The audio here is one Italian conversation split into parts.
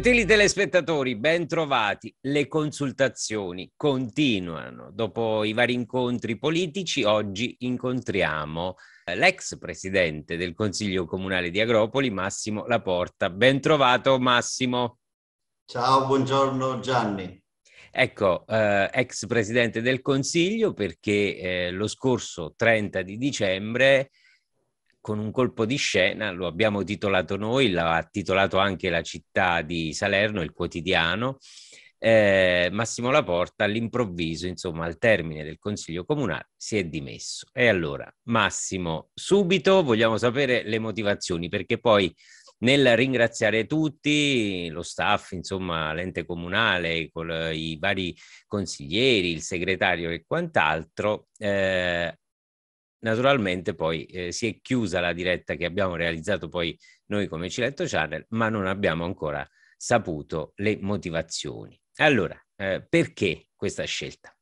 Gentili telespettatori, bentrovati. Le consultazioni continuano. Dopo i vari incontri politici, oggi incontriamo eh, l'ex presidente del Consiglio Comunale di Agropoli, Massimo Laporta. Bentrovato Massimo. Ciao, buongiorno Gianni. Ecco, eh, ex presidente del Consiglio perché eh, lo scorso 30 di dicembre con un colpo di scena, lo abbiamo titolato noi, l'ha titolato anche la città di Salerno, il quotidiano, eh, Massimo Laporta all'improvviso, insomma, al termine del Consiglio Comunale si è dimesso. E allora, Massimo, subito vogliamo sapere le motivazioni, perché poi nel ringraziare tutti, lo staff, insomma, l'ente comunale, col, i vari consiglieri, il segretario e quant'altro, eh, naturalmente poi eh, si è chiusa la diretta che abbiamo realizzato poi noi come Ciletto Channel, ma non abbiamo ancora saputo le motivazioni. Allora, eh, perché questa scelta?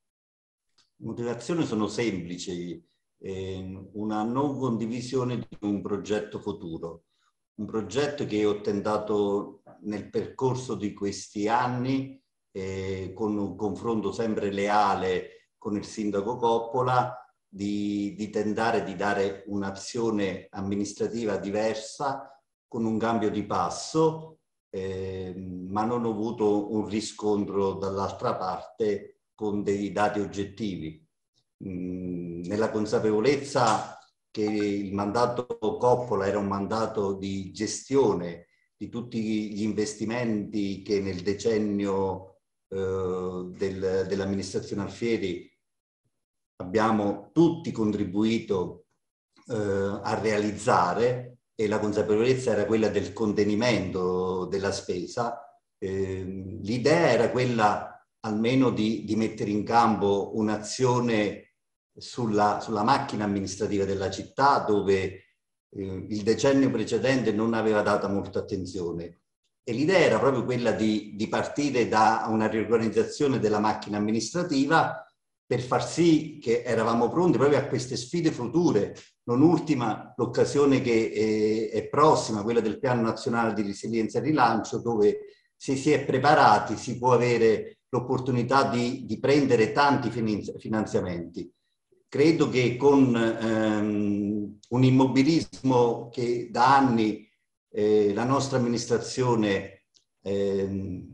Le motivazioni sono semplici, eh, una non condivisione di un progetto futuro, un progetto che ho tentato nel percorso di questi anni eh, con un confronto sempre leale con il sindaco Coppola di, di tentare di dare un'azione amministrativa diversa con un cambio di passo, eh, ma non ho avuto un riscontro dall'altra parte con dei dati oggettivi. Mm, nella consapevolezza che il mandato Coppola era un mandato di gestione di tutti gli investimenti che nel decennio eh, del, dell'amministrazione Alfieri abbiamo tutti contribuito eh, a realizzare e la consapevolezza era quella del contenimento della spesa. Eh, l'idea era quella almeno di, di mettere in campo un'azione sulla, sulla, macchina amministrativa della città dove eh, il decennio precedente non aveva data molta attenzione. E l'idea era proprio quella di, di partire da una riorganizzazione della macchina amministrativa per far sì che eravamo pronti proprio a queste sfide future, non ultima l'occasione che è, eh, è prossima, quella del Piano Nazionale di Resilienza e Rilancio, dove se si è preparati si può avere l'opportunità di, di prendere tanti finanziamenti. Credo che con ehm, un immobilismo che da anni eh, la nostra amministrazione ehm,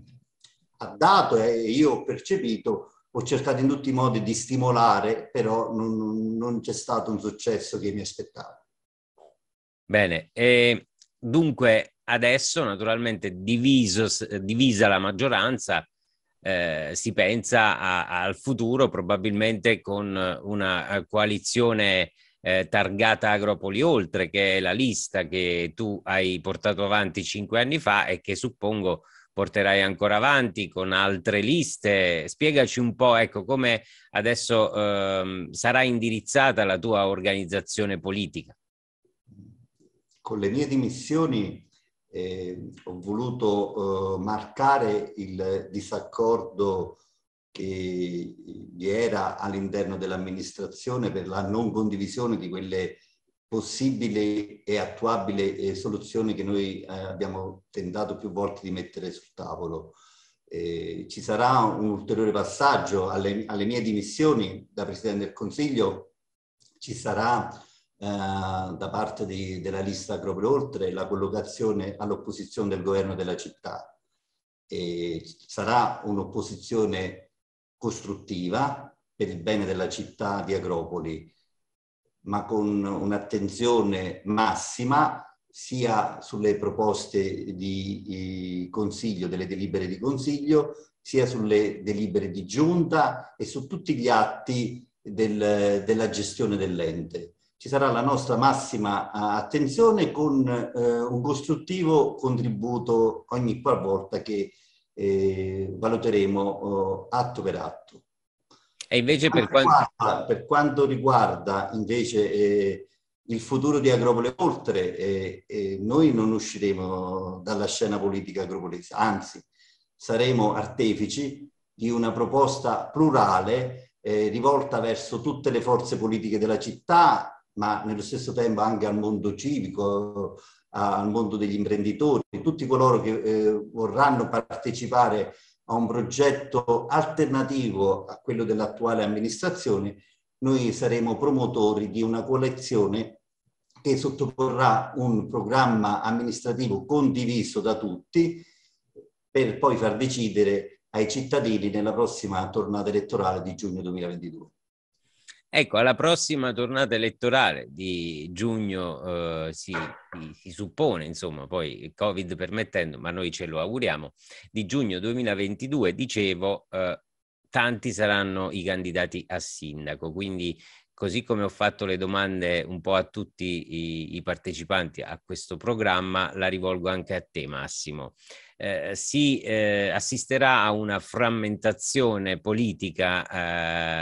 ha dato e io ho percepito, ho cercato in tutti i modi di stimolare, però non, non c'è stato un successo che mi aspettavo. Bene, e dunque adesso naturalmente diviso, divisa la maggioranza, eh, si pensa a, al futuro probabilmente con una coalizione eh, targata Agropoli Oltre, che è la lista che tu hai portato avanti cinque anni fa e che suppongo porterai ancora avanti con altre liste. Spiegaci un po', ecco, come adesso ehm, sarà indirizzata la tua organizzazione politica. Con le mie dimissioni eh, ho voluto eh, marcare il disaccordo che vi era all'interno dell'amministrazione per la non condivisione di quelle possibile e attuabile eh, soluzione che noi eh, abbiamo tentato più volte di mettere sul tavolo. Eh, ci sarà un ulteriore passaggio alle, alle, mie dimissioni da Presidente del Consiglio, ci sarà eh, da parte di, della lista proprio oltre la collocazione all'opposizione del governo della città. sarà un'opposizione costruttiva per il bene della città di Agropoli ma con un'attenzione massima sia sulle proposte di consiglio, delle delibere di consiglio, sia sulle delibere di giunta e su tutti gli atti del, della gestione dell'ente. Ci sarà la nostra massima attenzione con eh, un costruttivo contributo ogni qualvolta che eh, valuteremo eh, atto per atto. E invece per, quanto... Quanto, per quanto... riguarda invece eh, il futuro di Agropole oltre, eh, eh, noi non usciremo dalla scena politica agropolese, anzi saremo artefici di una proposta plurale eh, rivolta verso tutte le forze politiche della città, ma nello stesso tempo anche al mondo civico, al mondo degli imprenditori, tutti coloro che eh, vorranno partecipare a un progetto alternativo a quello dell'attuale amministrazione, noi saremo promotori di una collezione che sottoporrà un programma amministrativo condiviso da tutti per poi far decidere ai cittadini nella prossima tornata elettorale di giugno 2022. Ecco, alla prossima tornata elettorale di giugno eh, si, si, suppone, insomma, poi il Covid permettendo, ma noi ce lo auguriamo, di giugno 2022, dicevo, eh, tanti saranno i candidati a sindaco, quindi così come ho fatto le domande un po' a tutti i, i partecipanti a questo programma, la rivolgo anche a te Massimo eh, si eh, assisterà a una frammentazione politica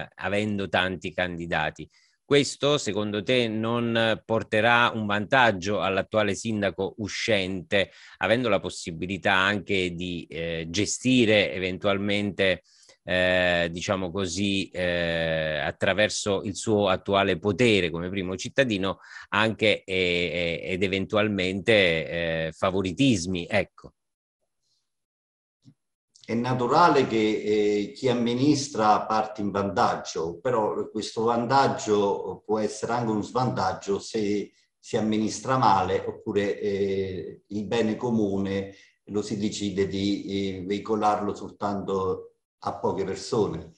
eh, avendo tanti candidati. Questo, secondo te, non porterà un vantaggio all'attuale sindaco uscente, avendo la possibilità anche di eh, gestire eventualmente eh, diciamo così, eh, attraverso il suo attuale potere come primo cittadino, anche eh, eh ed eventualmente eh, favoritismi. Ecco è naturale che eh, chi amministra parte in vantaggio, però questo vantaggio può essere anche uno svantaggio se si amministra male oppure eh, il bene comune lo si decide di eh, veicolarlo soltanto a poche persone.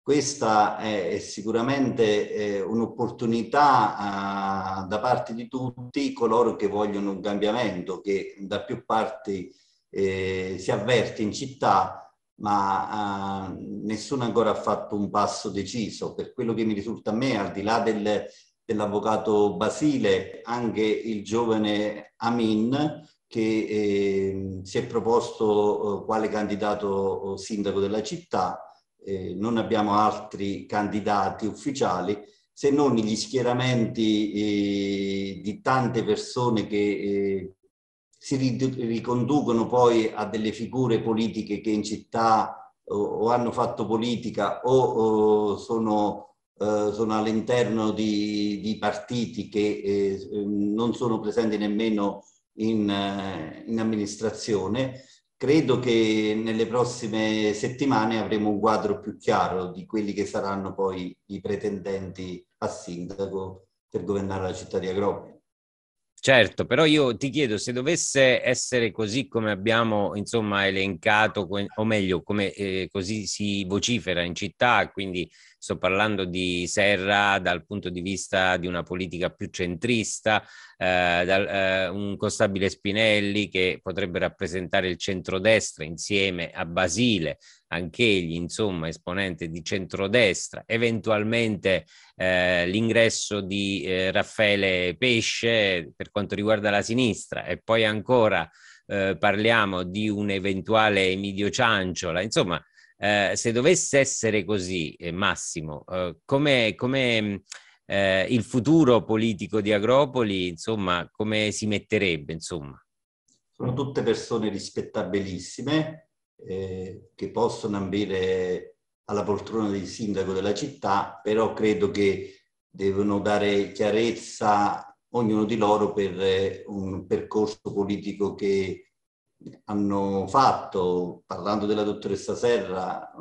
Questa è sicuramente eh, un'opportunità ah, da parte di tutti coloro che vogliono un cambiamento, che da più parti eh, si avverte in città, ma eh, nessuno ancora ha fatto un passo deciso. Per quello che mi risulta a me, al di là del, dell'avvocato Basile, anche il giovane Amin che eh, si è proposto eh, quale candidato eh, sindaco della città, eh, non abbiamo altri candidati ufficiali se non gli schieramenti eh, di tante persone che si riconducono poi a delle figure politiche che in città o, hanno fatto politica o, sono, eh, sono, all'interno di, di partiti che eh, non sono presenti nemmeno in, eh, in amministrazione. Credo che nelle prossime settimane avremo un quadro più chiaro di quelli che saranno poi i pretendenti a sindaco per governare la città di Agropoli. Certo, però io ti chiedo se dovesse essere così come abbiamo insomma elencato, o meglio come eh, così si vocifera in città, quindi sto parlando di Serra dal punto di vista di una politica più centrista, eh, dal, eh, un Costabile Spinelli che potrebbe rappresentare il centrodestra insieme a Basile, anch'egli insomma esponente di centrodestra, eventualmente eh, l'ingresso di eh, Raffaele Pesce per quanto riguarda la sinistra e poi ancora eh, parliamo di un eventuale Emidio Cianciola, insomma eh, se dovesse essere così, eh, Massimo, eh, come, mm, eh, il futuro politico di Agropoli, insomma, come si metterebbe, insomma? Sono tutte persone rispettabilissime eh, che possono ambire alla poltrona di sindaco della città, però credo che devono dare chiarezza ognuno di loro per un percorso politico che hanno fatto, parlando della dottoressa Serra,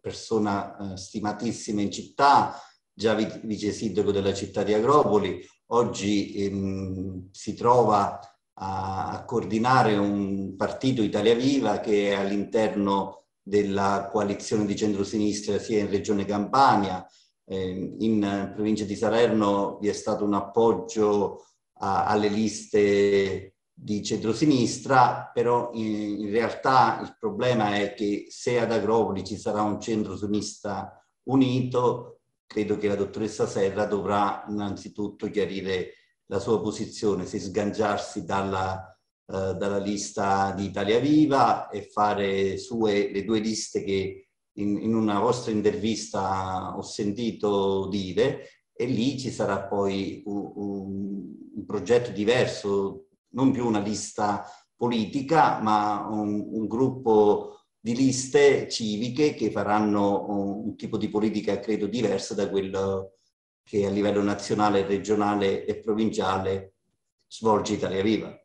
persona eh, stimatissima in città, già vice sindaco della città di Agropoli, oggi ehm, si trova a, a, coordinare un partito Italia Viva che è all'interno della coalizione di centrosinistra sia in regione Campania, ehm, in provincia di Salerno vi è stato un appoggio a, alle liste di centrosinistra, però in, in, realtà il problema è che se ad Agropoli ci sarà un centrosionista unito, credo che la dottoressa Serra dovrà innanzitutto chiarire la sua posizione, se sganciarsi dalla, eh, dalla lista di Italia Viva e fare sue le due liste che in, in una vostra intervista ho sentito dire, e lì ci sarà poi un, un, un progetto diverso non più una lista politica, ma un, un gruppo di liste civiche che faranno un, un tipo di politica, credo, diversa da quello che a livello nazionale, regionale e provinciale svolge Italia Viva.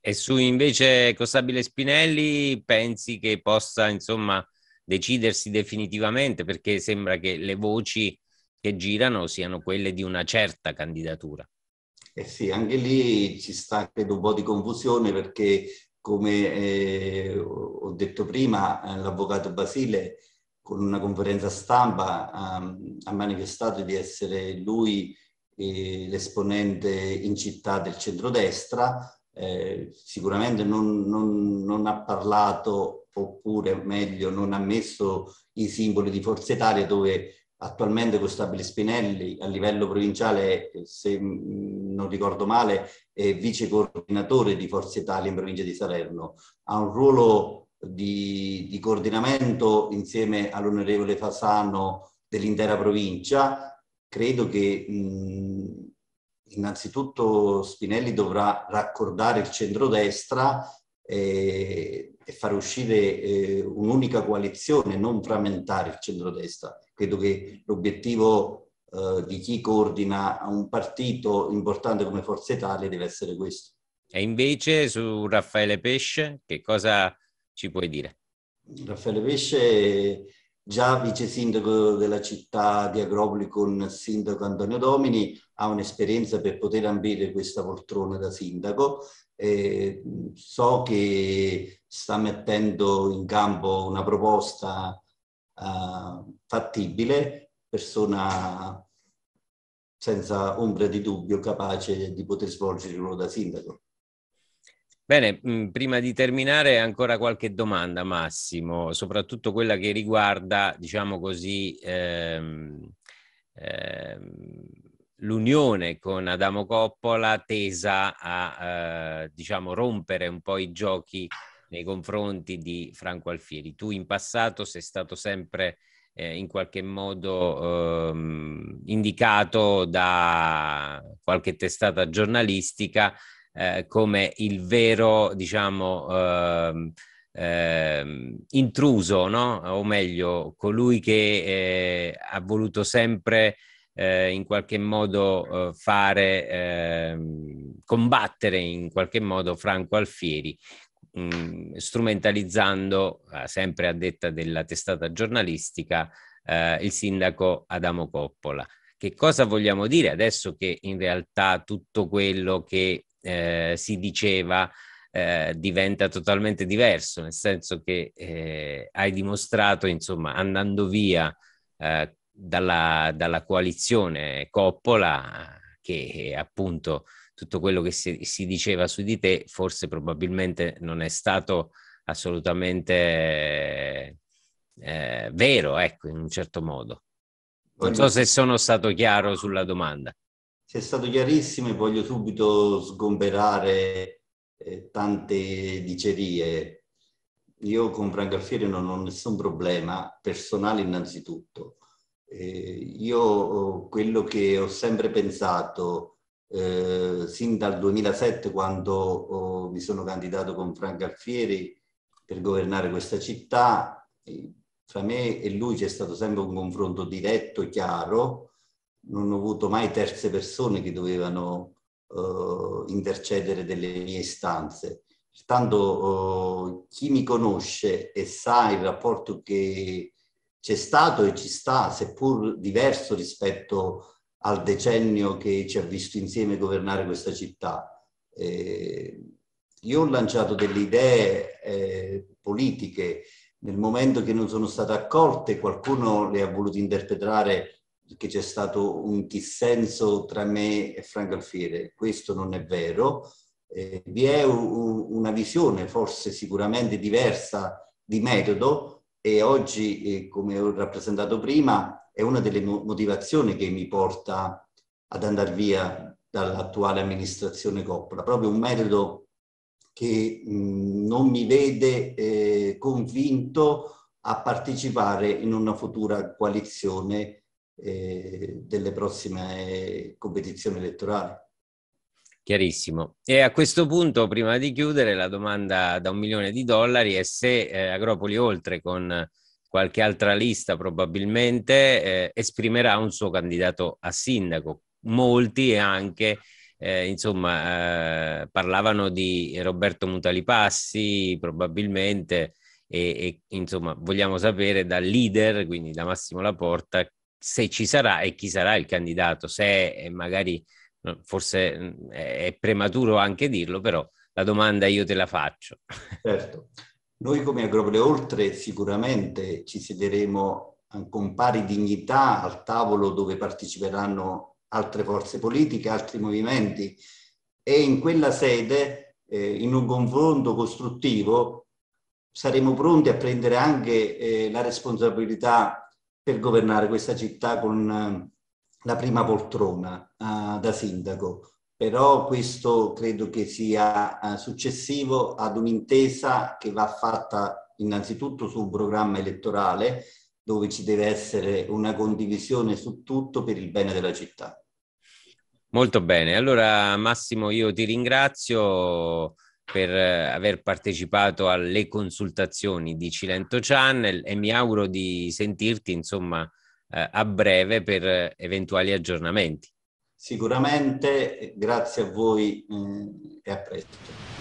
E su invece Costabile Spinelli pensi che possa, insomma, decidersi definitivamente perché sembra che le voci che girano siano quelle di una certa candidatura. Eh sì, anche lì ci sta credo un po' di confusione perché come eh, ho detto prima, eh, l'avvocato Basile con una conferenza stampa ha, ha manifestato di essere lui eh, l'esponente in città del centrodestra, eh, sicuramente non, non, non, ha parlato oppure meglio non ha messo i simboli di Forza Italia dove Attualmente Costabile Spinelli a livello provinciale, se non ricordo male, è vice coordinatore di Forza Italia in provincia di Salerno. Ha un ruolo di, di coordinamento insieme all'onorevole Fasano dell'intera provincia. Credo che mh, innanzitutto Spinelli dovrà raccordare il centrodestra eh, e far uscire eh, un'unica coalizione, non frammentare il centrodestra. Credo che l'obiettivo eh, di chi coordina un partito importante come Forza Italia deve essere questo. E invece su Raffaele Pesce, che cosa ci puoi dire? Raffaele Pesce, già vice sindaco della città di Agropoli con il sindaco Antonio Domini, ha un'esperienza per poter ambire questa poltrona da sindaco eh, so che sta mettendo in campo una proposta eh, fattibile, persona senza ombra di dubbio capace di poter svolgere il ruolo da sindaco. Bene, mm, prima di terminare ancora qualche domanda Massimo, soprattutto quella che riguarda, diciamo così, ehm, ehm, l'unione con Adamo Coppola tesa a eh, diciamo rompere un po' i giochi nei confronti di Franco Alfieri. Tu in passato sei stato sempre eh, in qualche modo eh, indicato da qualche testata giornalistica eh, come il vero, diciamo, ehm, ehm, intruso, no? o meglio, colui che eh, ha voluto sempre eh, in qualche modo eh, fare, eh, combattere in qualche modo Franco Alfieri, mm, strumentalizzando, eh, sempre a detta della testata giornalistica, eh, il sindaco Adamo Coppola. Che cosa vogliamo dire adesso che in realtà tutto quello che eh, si diceva eh, diventa totalmente diverso, nel senso che eh, hai dimostrato, insomma, andando via eh, dalla, dalla coalizione Coppola che eh, appunto tutto quello che si, si, diceva su di te forse probabilmente non è stato assolutamente eh, vero, ecco, in un certo modo. Non so se sono stato chiaro sulla domanda. Sei stato chiarissimo e voglio subito sgomberare eh, tante dicerie. Io con Frank Alfieri non ho nessun problema personale innanzitutto. Eh, io oh, quello che ho sempre pensato, eh, sin dal 2007 quando oh, mi sono candidato con Franco Alfieri per governare questa città, eh, fra me e lui c'è stato sempre un confronto diretto, e chiaro, non ho avuto mai terze persone che dovevano eh, intercedere delle mie istanze. Pertanto eh, chi mi conosce e sa il rapporto che c'è stato e ci sta, seppur diverso rispetto al decennio che ci ha visto insieme governare questa città. Eh, io ho lanciato delle idee eh, politiche, nel momento che non sono state accolte qualcuno le ha volute interpretare che c'è stato un dissenso tra me e Franco Alfiere, questo non è vero, eh, vi è un, una visione forse sicuramente diversa di metodo, e oggi, eh, come ho rappresentato prima, è una delle motivazioni che mi porta ad andare via dall'attuale amministrazione Coppola, proprio un metodo che mm, non mi vede eh, convinto a partecipare in una futura coalizione eh, delle prossime competizioni elettorali. Chiarissimo. E a questo punto, prima di chiudere, la domanda da un milione di dollari è se eh, Agropoli, oltre con qualche altra lista probabilmente, eh, esprimerà un suo candidato a sindaco. Molti anche, eh, insomma, eh, parlavano di Roberto Mutalipassi, probabilmente, e, e insomma, vogliamo sapere dal leader, quindi da Massimo Laporta, se ci sarà e chi sarà il candidato, se magari forse mm, è prematuro anche dirlo, però la domanda io te la faccio. Certo. Noi come Agrobole Oltre sicuramente ci siederemo con pari dignità al tavolo dove parteciperanno altre forze politiche, altri movimenti e in quella sede, eh, in un confronto costruttivo, saremo pronti a prendere anche eh, la responsabilità per governare questa città con la prima poltrona uh, da sindaco, però questo credo che sia uh, successivo ad un'intesa che va fatta innanzitutto su un programma elettorale dove ci deve essere una condivisione su tutto per il bene della città. Molto bene, allora Massimo io ti ringrazio per eh, aver partecipato alle consultazioni di Cilento Channel e mi auguro di sentirti insomma eh, a breve per eh, eventuali aggiornamenti. Sicuramente, eh, grazie a voi eh, e a presto.